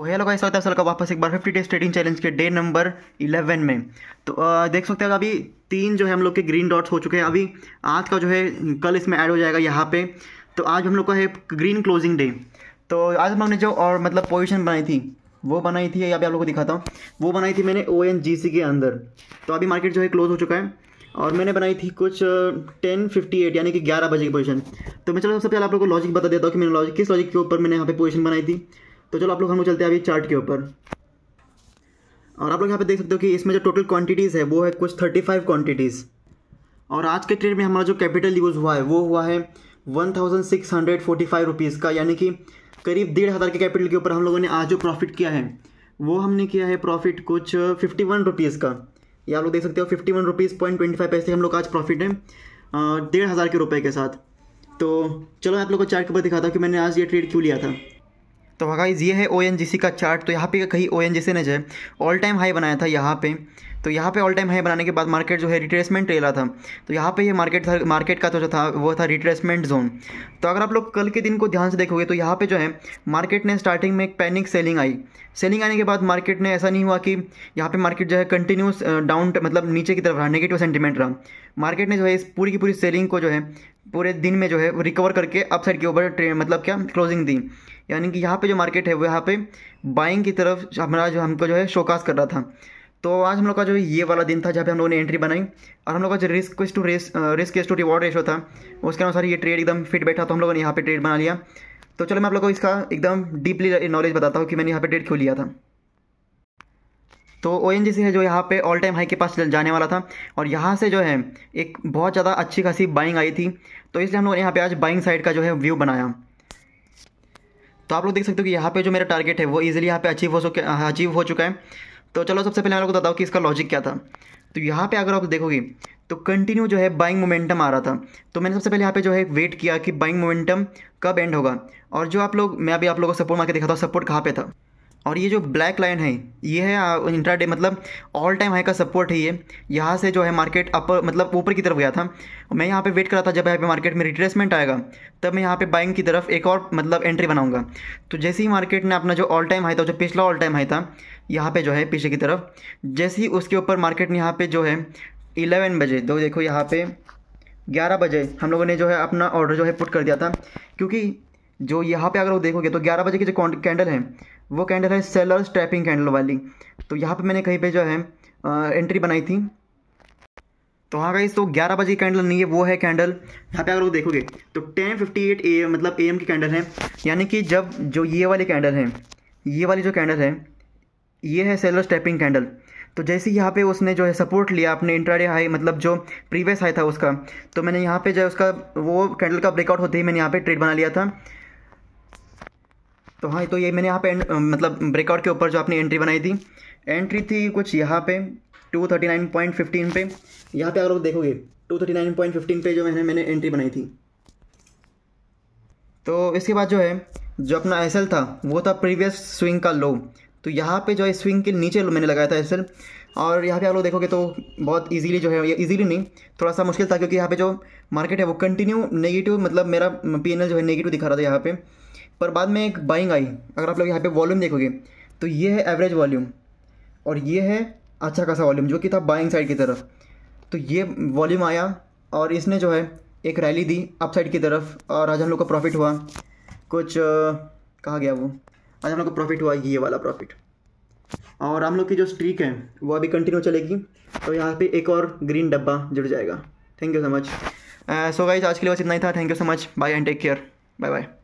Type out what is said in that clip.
तो hello guys स्वागत है सर का वापस एक बार फिफ्टी डेज ट्रेडिंग चैलेंज के डे नंबर इलेवन में तो आ, देख सकते हैं अभी तीन जो है हम लोग के ग्रीन डॉट्स हो चुके हैं अभी आज का जो है कल इसमें ऐड हो जाएगा यहाँ पे तो आज हम लोग का है ग्रीन क्लोजिंग डे तो आज हम लोग ने जो और मतलब पोजिशन बनाई थी वो बनाई थी अभी आप लोग को दिखाता हूँ वो बनाई थी मैंने ओ के अंदर तो अभी मार्केट जो है क्लोज हो चुका है और मैंने बनाई थी कुछ टेन फिफ्टी एट यानी कि ग्यारह बजे की पोजिशन तो मैं चलो सबसे पहले आप लोग को लॉजिक बता देता हूँ कि मैंने लॉजिक किस लॉजिक के ऊपर मैंने यहाँ पे पोजिशन बनाई थी तो चलो आप लोग हम लोग चलते हैं अभी चार्ट के ऊपर और आप लोग यहाँ पे देख सकते हो कि इसमें जो टोटल क्वांटिटीज़ है वो है कुछ थर्टी फाइव क्वान्टिटीज़ और आज के ट्रेड में हमारा जो कैपिटल यूज़ हुआ है वो हुआ है one thousand six hundred forty five rupees का यानी कि करीब डेढ़ हज़ार के कैपिटल के ऊपर हम लोगों ने आज जो प्रॉफिट किया है वो हमने किया है प्रॉफिट कुछ फिफ्टी वन रुपीज़ का ये आप लोग देख सकते हो fifty one rupees point twenty five पैसे हम लोग आज प्रॉफिट है डेढ़ हज़ार के रुपये के साथ तो चलो आप लोग को चार्ट के ऊपर दिखाता हूँ कि मैंने आज ये ट्रेड क्यों लिया था तो गाइज़ ये है ओ का चार्ट तो यहाँ पे कहीं ओ एन ने जो है ऑल टाइम हाई बनाया था यहाँ पे तो यहाँ पे ऑल टाइम हाई बनाने के बाद मार्केट जो है रिट्रेसमेंट रेला था तो यहाँ पे ये यह मार्केट था मार्केट का तो जो था वो था रिट्रेसमेंट जोन तो अगर आप लोग कल के दिन को ध्यान से देखोगे तो यहाँ पे जो है मार्केट ने स्टार्टिंग में एक पैनिक सेलिंग आई सेलिंग आने के बाद मार्केट ने ऐसा नहीं हुआ कि यहाँ पे मार्केट जो है कंटिन्यूस डाउन मतलब नीचे की तरफ रहा नेगेटिव सेंटीमेंट रहा मार्केट ने जो है इस पूरी की पूरी सेलिंग को जो है पूरे दिन में जो है रिकवर करके अपसाइड के ऊपर मतलब क्या क्लोजिंग दी यानी कि यहाँ पे जो मार्केट है वो यहाँ पे बाइंग की तरफ हमारा जो हमको जो है शोकास कर रहा था तो आज हम लोग का जो ये वाला दिन था जहाँ पे हम लोगों ने एंट्री बनाई और हम लोग का जो रिस्क टू रेस risk is to reward ratio था उसके अनुसार ये ट्रेड एकदम फिट बैठा तो हम लोगों ने यहाँ पे ट्रेड बना लिया तो चलो मैं आप लोगों को इसका एकदम डीपली नॉलेज बताता हूँ कि मैंने यहाँ पे ट्रेड क्यों लिया था तो ओ एन है जो यहाँ पे ऑल टाइम हाई के पास जाने वाला था और यहाँ से जो है एक बहुत ज़्यादा अच्छी खासी बाइंग आई थी तो इसलिए हम लोगों ने यहाँ पे आज बाइंग साइड का जो है व्यू बनाया तो आप लोग देख सकते हो कि यहाँ पे जो मेरा टारगेट है वो इजीली यहाँ पे अचीव हो चुका हाँ, अचीव हो चुका है तो चलो सबसे पहले आप आपको बताओ कि इसका लॉजिक क्या था तो यहाँ पे अगर आप देखोगे तो कंटिन्यू जो है बाइंग मोमेंटम आ रहा था तो मैंने सबसे पहले यहाँ पे जो है वेट किया कि बाइंग मोमेंटम कब एंड होगा और जो आप लोग मैं अभी आप लोगों को सपोर्ट मार के दिखाता हूँ सपोर्ट कहाँ पे था और ये जो ब्लैक लाइन है ये है इंट्राडे मतलब ऑल टाइम हाई का सपोर्ट है ये यहाँ से जो है मार्केट अपर मतलब ऊपर की तरफ गया था मैं यहाँ पे वेट कर रहा था जब यहाँ पे मार्केट में रिट्रेसमेंट आएगा तब मैं यहाँ पे बाइंग की तरफ एक और मतलब एंट्री बनाऊंगा तो जैसे ही मार्केट ने अपना जो ऑल टाइम हाई था जो पिछला ऑल टाइम हाई था यहाँ पर जो है पीछे की तरफ जैसे ही उसके ऊपर मार्केट ने यहाँ पर जो है इलेवन बजे दो देखो यहाँ पर ग्यारह बजे हम लोगों ने जो है अपना ऑर्डर जो है पुट कर दिया था क्योंकि जो यहाँ पे अगर वो देखोगे तो ग्यारह बजे की जो कैंडल है वो कैंडल है सेलर स्ट्रैपिंग कैंडल वाली तो यहाँ पे मैंने कहीं पे जो है एंट्री बनाई थी तो हाँ गाइस तो 11 बजे कैंडल नहीं है वो है कैंडल यहाँ पे अगर वो देखोगे तो 10:58 ए मतलब ए की कैंडल है यानी कि जब जो ये वाले कैंडल हैं ये वाली जो कैंडल है ये है सेलर स्टैपिंग कैंडल तो जैसे ही यहाँ पे उसने जो है सपोर्ट लिया अपने इंट्राडे हाई मतलब जो प्रीवियस हाई था उसका तो मैंने यहाँ पे जो है उसका वो कैंडल का ब्रेकआउट होते ही मैंने यहाँ पे ट्रेड बना लिया था तो हाँ तो ये मैंने यहाँ पे मतलब ब्रेकआउट के ऊपर जो आपने एंट्री बनाई थी एंट्री थी कुछ यहाँ पे 239.15 पे यहाँ पे अगर आप देखोगे 239.15 पे जो मैंने मैंने एंट्री बनाई थी तो इसके बाद जो है जो अपना एस था वो था प्रीवियस स्विंग का लो तो यहाँ पे जो है स्विंग के नीचे मैंने लगाया था एस और यहाँ पे आप लोग देखोगे तो बहुत इजीली जो है ये इजीली नहीं थोड़ा सा मुश्किल था क्योंकि यहाँ पे जो मार्केट है वो कंटिन्यू नेगेटिव मतलब मेरा पी जो है नेगेटिव दिखा रहा था यहाँ पे पर बाद में एक बाइंग आई अगर आप लोग यहाँ पे वॉल्यूम देखोगे तो ये है एवरेज वॉल्यूम और ये है अच्छा खासा वॉल्यूम जो कि था बाइंग साइड की तरफ तो ये वॉल्यूम आया और इसने जो है एक रैली दी अप साइड की तरफ और आज हम लोग का प्रॉफिट हुआ कुछ कहा गया वो आज हम लोग का प्रॉफिट हुआ ये वाला प्रॉफिट और हम लोग की जो स्ट्रीक है वो अभी कंटिन्यू चलेगी तो यहाँ पे एक और ग्रीन डब्बा जुड़ जाएगा thank you so much so guys आज के लिए बस इतना ही था thank you so much bye and take care bye bye